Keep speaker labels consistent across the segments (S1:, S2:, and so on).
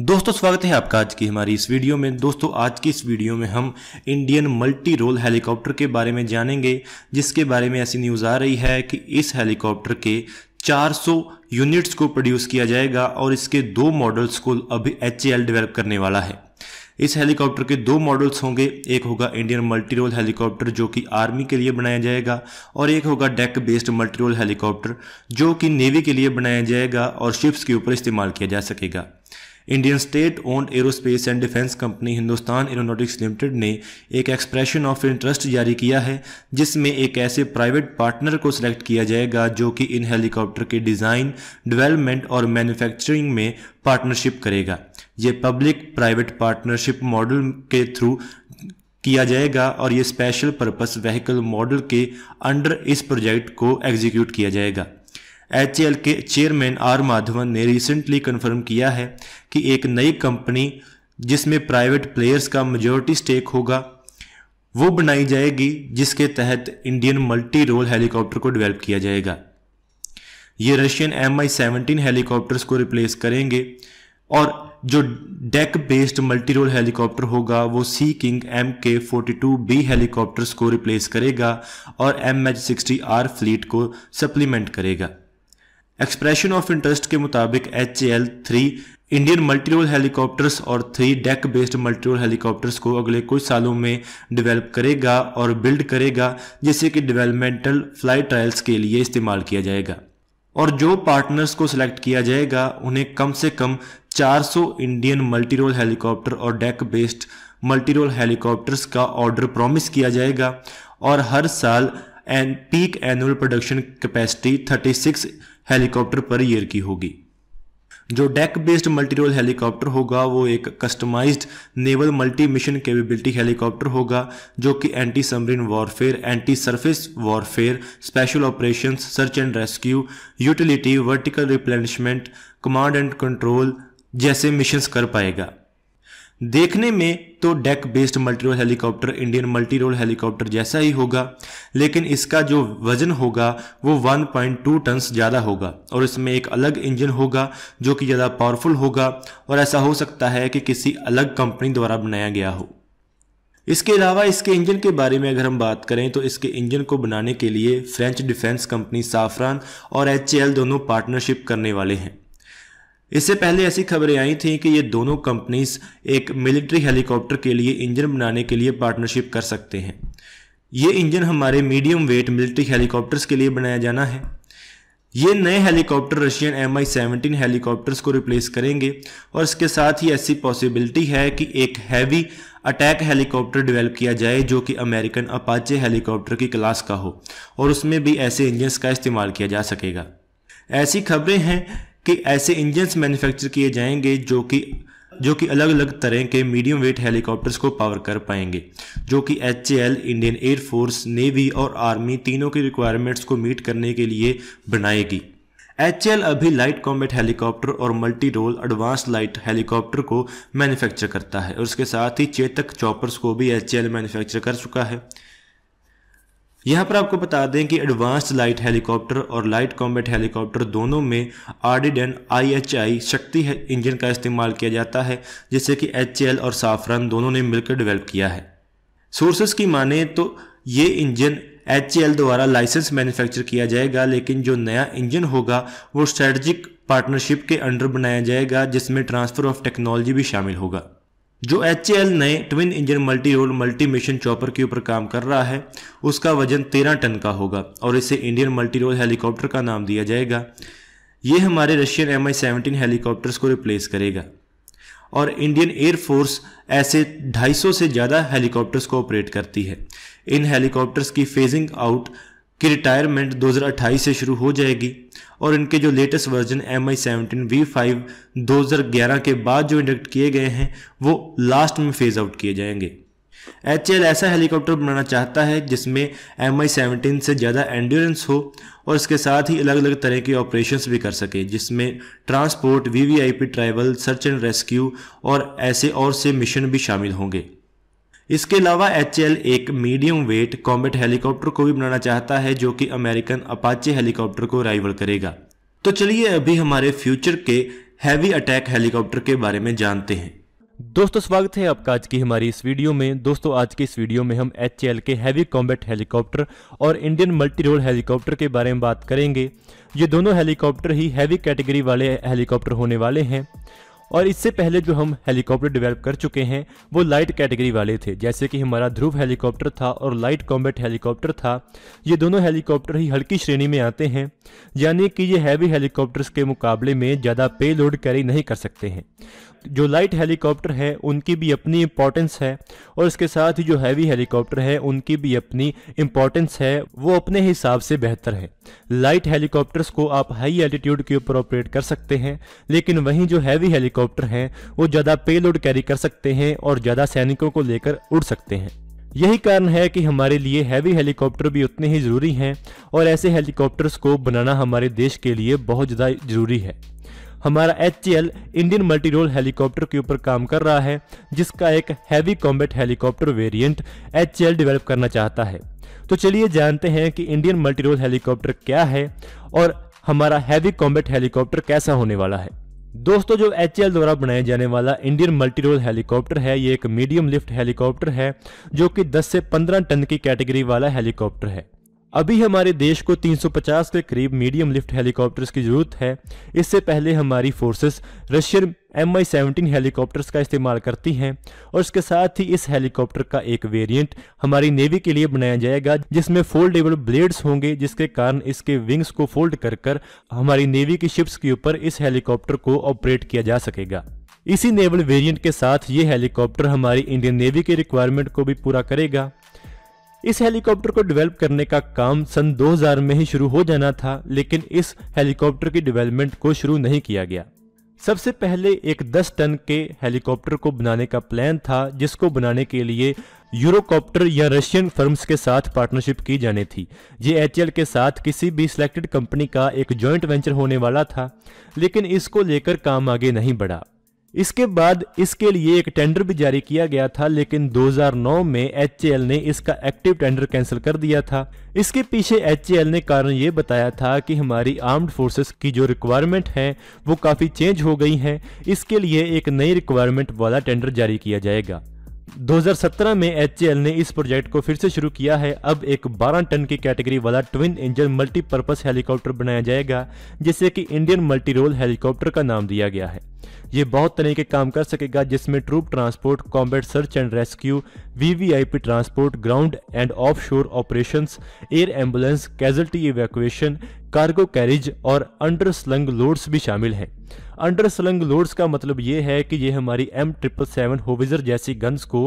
S1: दोस्तों स्वागत है आपका आज की हमारी इस वीडियो में दोस्तों आज की इस वीडियो में हम इंडियन मल्टी रोल हेलीकॉप्टर के बारे में जानेंगे जिसके बारे में ऐसी न्यूज़ आ रही है कि इस हेलीकॉप्टर के 400 यूनिट्स को प्रोड्यूस किया जाएगा और इसके दो मॉडल्स को अभी एच डेवलप करने वाला है इस हेलीकॉप्टर के दो मॉडल्स होंगे एक होगा इंडियन मल्टीरोल हेलीकॉप्टर जो कि आर्मी के लिए बनाया जाएगा और एक होगा डेक बेस्ड मल्टीरोल हेलीकॉप्टर जो कि नेवी के लिए बनाया जाएगा और शिप्स के ऊपर इस्तेमाल किया जा सकेगा Indian state owned aerospace and defence company Hindustan Aeronautics Limited ने एक एक्सप्रेशन ऑफ इंटरेस्ट जारी किया है जिसमें एक ऐसे प्राइवेट पार्टनर को सिलेक्ट किया जाएगा जो कि इन हेलीकॉप्टर के डिज़ाइन डेवलपमेंट और मैन्युफैक्चरिंग में पार्टनरशिप करेगा ये पब्लिक प्राइवेट पार्टनरशिप मॉडल के थ्रू किया जाएगा और ये स्पेशल पर्पस व्हीकल मॉडल के अंडर इस प्रोजेक्ट को एग्जीक्यूट किया जाएगा एच के चेयरमैन आर माधवन ने रिसेंटली कन्फर्म किया है कि एक नई कंपनी जिसमें प्राइवेट प्लेयर्स का मेजोरिटी स्टेक होगा वो बनाई जाएगी जिसके तहत इंडियन मल्टी रोल हेलीकॉप्टर को डेवलप किया जाएगा ये Russian M I seventeen helicopters को रिप्लेस करेंगे और जो deck based multi role helicopter होगा वो Sea King M K forty two B helicopters को रिप्लेस करेगा और M H sixty R fleet को सप्लीमेंट करेगा एक्सप्रेशन ऑफ इंटरेस्ट के मुताबिक H L three Indian multi role helicopters और three deck based multi role helicopters को अगले कुछ सालों में डिवेलप करेगा और बिल्ड करेगा जिसे कि डिवेलपमेंटल फ्लाइट ट्रायल्स के लिए इस्तेमाल किया जाएगा और जो पार्टनर्स को सिलेक्ट किया जाएगा उन्हें कम से कम 400 इंडियन मल्टीरोल हेलीकॉप्टर और deck based multirole role helicopters का ऑर्डर प्रॉमिस किया जाएगा और हर साल an peak annual production capacity 36 helicopter पर ईयर की होगी जो डेक बेस्ड मल्टीरोल हेलीकॉप्टर होगा वो एक customised naval multi mission capability helicopter होगा जो कि anti submarine warfare anti surface warfare special operations search and rescue utility vertical replenishment command and control जैसे मिशंस कर पाएगा देखने में तो deck based multirole helicopter Indian multirole helicopter जैसा ही होगा लेकिन इसका जो वजन होगा वो 1.2 टन्स ज़्यादा होगा और इसमें एक अलग इंजन होगा जो कि ज़्यादा पावरफुल होगा और ऐसा हो सकता है कि किसी अलग कंपनी द्वारा बनाया गया हो इसके अलावा इसके इंजन के बारे में अगर हम बात करें तो इसके इंजन को बनाने के लिए फ्रेंच डिफेंस कंपनी साफरान और एच दोनों पार्टनरशिप करने वाले हैं इससे पहले ऐसी खबरें आई थी कि ये दोनों कंपनीज एक मिलिट्री हेलीकॉप्टर के लिए इंजन बनाने के लिए पार्टनरशिप कर सकते हैं ये इंजन हमारे मीडियम वेट मिलिट्री हेलीकॉप्टर्स के लिए बनाया जाना है ये नए helicopter Russian M I seventeen helicopters को रिप्लेस करेंगे और इसके साथ ही ऐसी पॉसिबिलिटी है कि एक हैवी अटैक हेलीकॉप्टर डेवलप किया जाए जो कि अमेरिकन अपाचे हेलीकॉप्टर की क्लास का हो और उसमें भी ऐसे इंजन का इस्तेमाल किया जा सकेगा ऐसी खबरें हैं कि ऐसे इंजन्स मैन्युफैक्चर किए जाएंगे जो कि जो कि अलग अलग तरह के मीडियम वेट हेलीकॉप्टर्स को पावर कर पाएंगे जो कि एच इंडियन एयरफोर्स नेवी और आर्मी तीनों की रिक्वायरमेंट्स को मीट करने के लिए बनाएगी एच अभी लाइट कॉम्बेट हेलीकॉप्टर और multi role advance light helicopter को मैन्युफैक्चर करता है और उसके साथ ही चेतक चॉपर्स को भी एच मैन्युफैक्चर कर चुका है यहाँ पर आपको बता दें कि एडवांस लाइट हेलीकॉप्टर और लाइट कॉम्बैट हेलीकॉप्टर दोनों में आरडी डेन आई शक्ति इंजन का इस्तेमाल किया जाता है जिससे कि एच और साफ़रन दोनों ने मिलकर डेवलप किया है सोर्सेस की माने तो ये इंजन एच द्वारा लाइसेंस मैन्युफैक्चर किया जाएगा लेकिन जो नया इंजन होगा वो स्ट्रेटजिक पार्टनरशिप के अंडर बनाया जाएगा जिसमें ट्रांसफ़र ऑफ टेक्नोलॉजी भी शामिल होगा जो एच नए twin engine multi role multi mission chopper के ऊपर काम कर रहा है उसका वजन 13 टन का होगा और इसे इंडियन मल्टी रोल हेलीकॉप्टर का नाम दिया जाएगा ये हमारे Russian M I seventeen helicopters को रिप्लेस करेगा और इंडियन एयरफोर्स ऐसे 250 से ज़्यादा हेलीकॉप्टर्स को ऑपरेट करती है इन हेलीकॉप्टर्स की फेजिंग आउट की रिटायरमेंट 2028 से शुरू हो जाएगी और इनके जो latest version M I seventeen V five दो के बाद जो इंडक्ट किए गए हैं वो लास्ट में फेज़ आउट किए जाएंगे एच ऐसा हेलीकॉप्टर बनाना चाहता है जिसमें एम आई सेवनटीन से ज़्यादा एंड्योरेंस हो और इसके साथ ही अलग अलग तरह के ऑपरेशंस भी कर सके जिसमें transport V V I P ट्राइवल सर्च एंड रेस्क्यू और ऐसे और से मिशन भी शामिल होंगे इसके अलावा एच एक मीडियम वेट कॉम्बेट हेलीकॉप्टर को भी बनाना चाहता है जो कि अमेरिकन अपाचे हेलीकॉप्टर को राइवल करेगा तो चलिए अभी हमारे फ्यूचर के हैवी अटैक हेलीकॉप्टर के बारे में जानते हैं दोस्तों स्वागत है आपका आज की हमारी इस वीडियो में दोस्तों आज की इस वीडियो में हम एच के हैवी कॉम्बेट हेलीकॉप्टर और इंडियन मल्टी रोल हेलीकॉप्टर के बारे में बात करेंगे ये दोनों हेलीकॉप्टर ही हैवी कैटेगरी वाले हेलीकॉप्टर होने वाले हैं और इससे पहले जो हम हेलीकॉप्टर डेवलप कर चुके हैं वो लाइट कैटेगरी वाले थे जैसे कि हमारा ध्रुव हेलीकॉप्टर था और लाइट कॉम्बैट हेलीकॉप्टर था ये दोनों हेलीकॉप्टर ही हल्की श्रेणी में आते हैं यानी कि ये हैवी हेलीकॉप्टर्स के मुकाबले में ज़्यादा पे लोड कैरी नहीं कर सकते हैं जो लाइट हेलीकॉप्टर है उनकी भी अपनी इंपॉर्टेंस है और इसके साथ ही जो हैवी हेलीकॉप्टर है उनकी भी अपनी इंपॉर्टेंस है वो अपने हिसाब से बेहतर है लाइट हेलीकॉप्टर्स को आप हाई एल्टीट्यूड के ऊपर ऑपरेट कर सकते हैं लेकिन वहीं जो हैवी हेलीकॉप्टर हैं वो ज़्यादा पेलोड कैरी कर सकते हैं और ज़्यादा सैनिकों को लेकर उड़ सकते हैं यही कारण है कि हमारे लिए हैवी हेलीकॉप्टर भी उतने ही ज़रूरी हैं और ऐसे हेलीकॉप्टर्स को बनाना हमारे देश के लिए बहुत ज़्यादा ज़रूरी है हमारा H Indian multi role helicopter के ऊपर काम कर रहा है जिसका एक heavy combat helicopter variant H develop करना चाहता है तो चलिए जानते हैं कि इंडियन मल्टी रोल हेलीकॉप्टर क्या है और हमारा हैवी कॉम्बेट हेलीकॉप्टर कैसा होने वाला है दोस्तों जो एच द्वारा बनाया जाने वाला इंडियन मल्टी रोल हेलीकॉप्टर है ये एक मीडियम लिफ्ट हेलीकॉप्टर है जो कि 10 से 15 टन की कैटेगरी वाला हेलीकॉप्टर है अभी हमारे देश को 350 के करीब मीडियम लिफ्ट हेलीकॉप्टर्स की जरूरत है इससे पहले हमारी forces Russian M I seventeen helicopters का इस्तेमाल करती हैं और इसके साथ ही इस हेलीकॉप्टर का एक वेरिएंट हमारी नेवी के लिए बनाया जाएगा जिसमें फोल्डेबल ब्लेड्स होंगे जिसके कारण इसके विंग्स को फोल्ड कर कर हमारी नेवी की शिप्स के ऊपर इस हेलीकॉप्टर को ऑपरेट किया जा सकेगा इसी नेवल वेरियंट के साथ ये हेलीकॉप्टर हमारी इंडियन नेवी के रिक्वायरमेंट को भी पूरा करेगा इस हेलीकॉप्टर को डेवलप करने का काम सन 2000 में ही शुरू हो जाना था लेकिन इस हेलीकॉप्टर की डेवलपमेंट को शुरू नहीं किया गया सबसे पहले एक 10 टन के हेलीकॉप्टर को बनाने का प्लान था जिसको बनाने के लिए यूरोकॉप्टर या रशियन फर्म्स के साथ पार्टनरशिप की जानी थी ये एच के साथ किसी भी सिलेक्टेड कंपनी का एक जॉइंट वेंचर होने वाला था लेकिन इसको लेकर काम आगे नहीं बढ़ा इसके बाद इसके लिए एक टेंडर भी जारी किया गया था लेकिन 2009 में एच ने इसका एक्टिव टेंडर कैंसिल कर दिया था इसके पीछे एच ने कारण ये बताया था कि हमारी आर्म्ड फोर्सेस की जो रिक्वायरमेंट है वो काफ़ी चेंज हो गई है इसके लिए एक नई रिक्वायरमेंट वाला टेंडर जारी किया जाएगा 2017 में एच ने इस प्रोजेक्ट को फिर से शुरू किया है अब एक 12 टन की कैटेगरी वाला ट्विन इंजन मल्टीपर्पज हेलीकॉप्टर बनाया जाएगा जिसे कि इंडियन मल्टी रोल हेलीकॉप्टर का नाम दिया गया है ये बहुत तरह के काम कर सकेगा जिसमें troop transport combat search and rescue VVIP transport ground and shore operation air ambulance casualty evacuation cargo carriage और अंडर स्लंग लोड्स भी शामिल हैं अंडर स्लंग लोड्स का मतलब ये है कि ये हमारी एम ट्रिपल सेवन होविजर जैसी गन्स को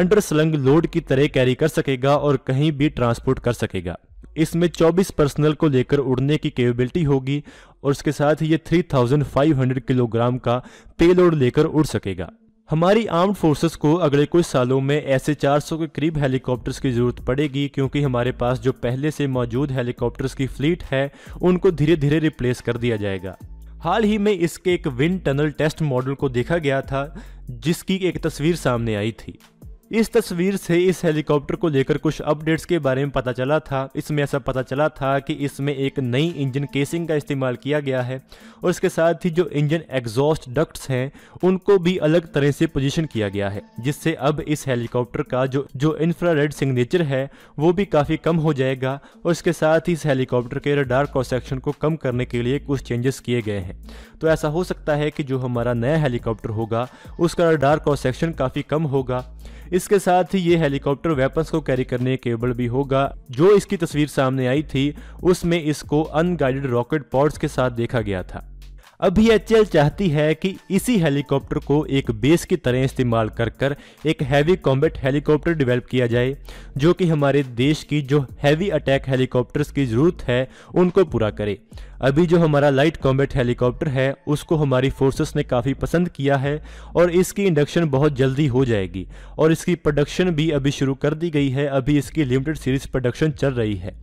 S1: अंडर स्लंग लोड की तरह कैरी कर सकेगा और कहीं भी ट्रांसपोर्ट कर सकेगा इसमें 24 पर्सनल को लेकर उड़ने की कैपेबिलिटी होगी और इसके साथ ही ये 3,500 किलोग्राम का पेलोड लेकर उड़ सकेगा हमारी आर्म फोर्सेस को अगले कुछ सालों में ऐसे 400 के करीब हेलीकॉप्टर्स की ज़रूरत पड़ेगी क्योंकि हमारे पास जो पहले से मौजूद हेलीकॉप्टर्स की फ्लीट है उनको धीरे धीरे रिप्लेस कर दिया जाएगा हाल ही में इसके एक विंड टनल टेस्ट मॉडल को देखा गया था जिसकी एक तस्वीर सामने आई थी इस तस्वीर से इस हेलीकॉप्टर को लेकर कुछ अपडेट्स के बारे में पता चला था इसमें ऐसा पता चला था कि इसमें एक नई इंजन केसिंग का इस्तेमाल किया गया है और इसके साथ ही जो इंजन एग्जॉस्ट डक्ट्स हैं उनको भी अलग तरह से पोजीशन किया गया है जिससे अब इस हेलीकॉप्टर का जो जो इंफ्रारेड सिग्नेचर है वो भी काफ़ी कम हो जाएगा और इसके साथ ही इस हेलीकॉप्टर के रडार क्रॉस सेक्शन को कम करने के लिए कुछ चेंजेस किए गए हैं तो ऐसा हो सकता है कि जो हमारा नया हेलीकॉप्टर होगा उसका रडार क्रॉस सेक्शन काफ़ी कम होगा इस इसके साथ ही ये हेलीकॉप्टर वेपन्स को कैरी करने केबल भी होगा जो इसकी तस्वीर सामने आई थी उसमें इसको अनगाइडेड रॉकेट पॉड्स के साथ देखा गया था अभी एच चाहती है कि इसी हेलीकॉप्टर को एक बेस की तरह इस्तेमाल कर कर एक हैवी कॉम्बैट हेलीकॉप्टर डेवलप किया जाए जो कि हमारे देश की जो हैवी अटैक हेलीकॉप्टर्स की ज़रूरत है उनको पूरा करे अभी जो हमारा लाइट कॉम्बैट हेलीकॉप्टर है उसको हमारी फोर्सेस ने काफ़ी पसंद किया है और इसकी इंडक्शन बहुत जल्दी हो जाएगी और इसकी प्रोडक्शन भी अभी शुरू कर दी गई है अभी इसकी लिमिटेड सीरीज प्रोडक्शन चल रही है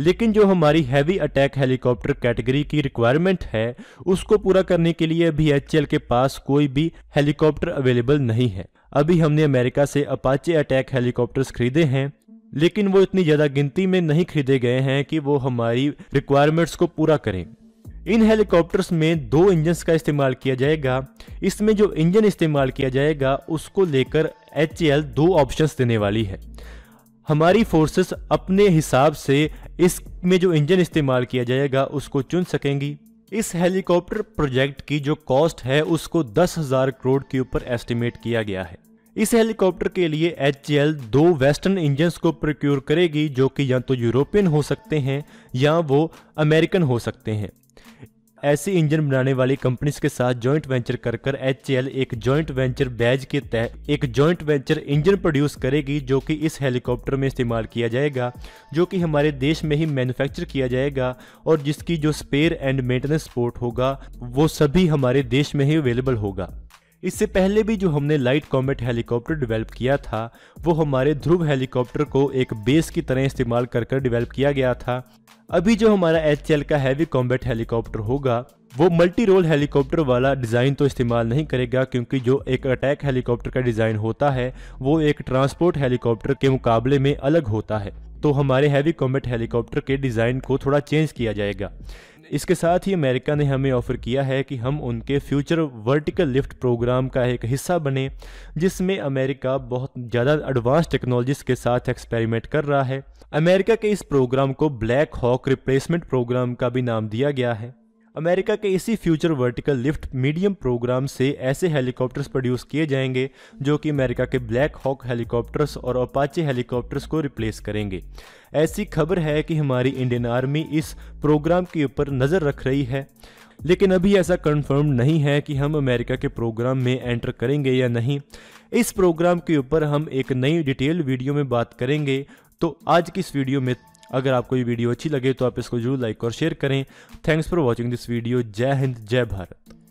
S1: लेकिन जो हमारी हैवी अटैक हेलीकॉप्टर कैटेगरी की रिक्वायरमेंट है उसको पूरा करने के लिए अभी एच के पास कोई भी हेलीकॉप्टर अवेलेबल नहीं है अभी हमने अमेरिका से अपाचे अटैक हेलीकॉप्टर्स खरीदे हैं लेकिन वो इतनी ज़्यादा गिनती में नहीं खरीदे गए हैं कि वो हमारी रिक्वायरमेंट्स को पूरा करें इन हेलीकॉप्टर्स में दो इंजन का इस्तेमाल किया जाएगा इसमें जो इंजन इस्तेमाल किया जाएगा उसको लेकर एच दो ऑप्शंस देने वाली है हमारी फोर्सेस अपने हिसाब से इसमें जो इंजन इस्तेमाल किया जाएगा उसको चुन सकेंगी इस हेलीकॉप्टर प्रोजेक्ट की जो कॉस्ट है उसको दस हजार करोड़ के ऊपर एस्टिमेट किया गया है इस हेलीकॉप्टर के लिए एच दो वेस्टर्न इंजन को प्रोक्योर करेगी जो कि या तो यूरोपियन हो सकते हैं या वो अमेरिकन हो सकते हैं ऐसी इंजन बनाने वाली कंपनीज के साथ ज्वाइंट वेंचर कर कर एच एक ज्वाइंट वेंचर बैज के तहत एक ज्वाइंट वेंचर इंजन प्रोड्यूस करेगी जो कि इस हेलीकॉप्टर में इस्तेमाल किया जाएगा जो कि हमारे देश में ही मैन्युफैक्चर किया जाएगा और जिसकी जो स्पेयर एंड मेंटेनेंस सपोर्ट होगा वो सभी हमारे देश में ही अवेलेबल होगा इससे पहले भी जो हमने लाइट कॉम्बेट हेलीकॉप्टर डेवलप किया था वो हमारे ध्रुव हेलीकॉप्टर को एक बेस की तरह इस्तेमाल कर कर डिवेल्प किया गया था अभी जो हमारा एच का हैवी कॉम्बेट हेलीकॉप्टर होगा वो मल्टी रोल हेलीकॉप्टर वाला डिज़ाइन तो इस्तेमाल नहीं करेगा क्योंकि जो एक अटैक हेलीकॉप्टर का डिज़ाइन होता है वो एक ट्रांसपोर्ट हेलीकॉप्टर के मुकाबले में अलग होता है तो हमारे हैवी कॉम्बेट हेलीकॉप्टर के डिज़ाइन को थोड़ा चेंज किया जाएगा इसके साथ ही अमेरिका ने हमें ऑफ़र किया है कि हम उनके फ्यूचर वर्टिकल लिफ्ट प्रोग्राम का एक हिस्सा बने जिसमें अमेरिका बहुत ज़्यादा एडवांस टेक्नोलॉजीज के साथ एक्सपेरिमेंट कर रहा है अमेरिका के इस प्रोग्राम को ब्लैक हॉक रिप्लेसमेंट प्रोग्राम का भी नाम दिया गया है अमेरिका के इसी future vertical lift medium program से ऐसे हेलीकॉप्टर्स प्रोड्यूस किए जाएंगे जो कि अमेरिका के ब्लैक हॉक हेलीकॉप्टर्स और अपाचे हेलीकॉप्टर्स को रिप्लेस करेंगे ऐसी खबर है कि हमारी इंडियन आर्मी इस प्रोग्राम के ऊपर नज़र रख रही है लेकिन अभी ऐसा कन्फर्म नहीं है कि हम अमेरिका के प्रोग्राम में एंटर करेंगे या नहीं इस प्रोग्राम के ऊपर हम एक नई डिटेल वीडियो में बात करेंगे तो आज की इस वीडियो में अगर आपको ये वीडियो अच्छी लगे तो आप इसको जरूर लाइक और शेयर करें thanks for watching this video जय हिंद जय भारत